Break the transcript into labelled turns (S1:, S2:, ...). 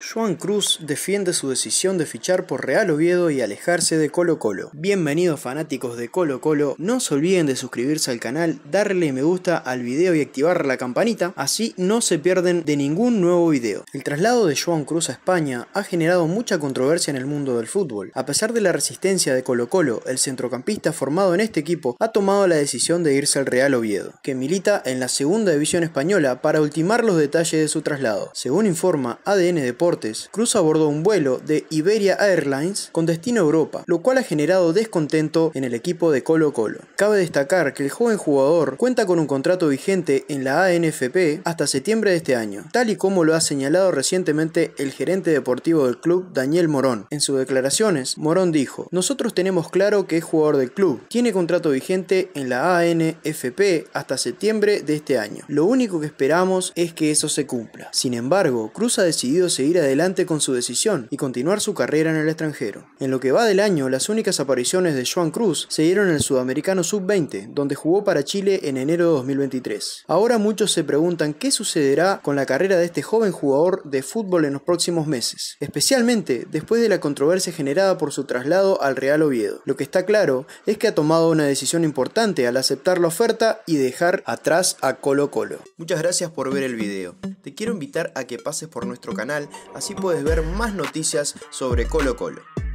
S1: Joan Cruz defiende su decisión de fichar por Real Oviedo y alejarse de Colo Colo. Bienvenidos fanáticos de Colo Colo, no se olviden de suscribirse al canal, darle me gusta al video y activar la campanita, así no se pierden de ningún nuevo video. El traslado de Joan Cruz a España ha generado mucha controversia en el mundo del fútbol. A pesar de la resistencia de Colo Colo, el centrocampista formado en este equipo ha tomado la decisión de irse al Real Oviedo, que milita en la segunda división española para ultimar los detalles de su traslado. Según informa ADN Deportes, cruz abordó un vuelo de Iberia Airlines con destino a Europa, lo cual ha generado descontento en el equipo de Colo Colo. Cabe destacar que el joven jugador cuenta con un contrato vigente en la ANFP hasta septiembre de este año, tal y como lo ha señalado recientemente el gerente deportivo del club, Daniel Morón. En sus declaraciones, Morón dijo, nosotros tenemos claro que es jugador del club, tiene contrato vigente en la ANFP hasta septiembre de este año. Lo único que esperamos es que eso se cumpla. Sin embargo, Cruz ha decidido seguir adelante con su decisión y continuar su carrera en el extranjero. En lo que va del año, las únicas apariciones de Joan Cruz se dieron en el Sudamericano Sub-20, donde jugó para Chile en enero de 2023. Ahora muchos se preguntan qué sucederá con la carrera de este joven jugador de fútbol en los próximos meses, especialmente después de la controversia generada por su traslado al Real Oviedo. Lo que está claro es que ha tomado una decisión importante al aceptar la oferta y dejar atrás a Colo Colo. Muchas gracias por ver el video. Te quiero invitar a que pases por nuestro canal así puedes ver más noticias sobre Colo Colo.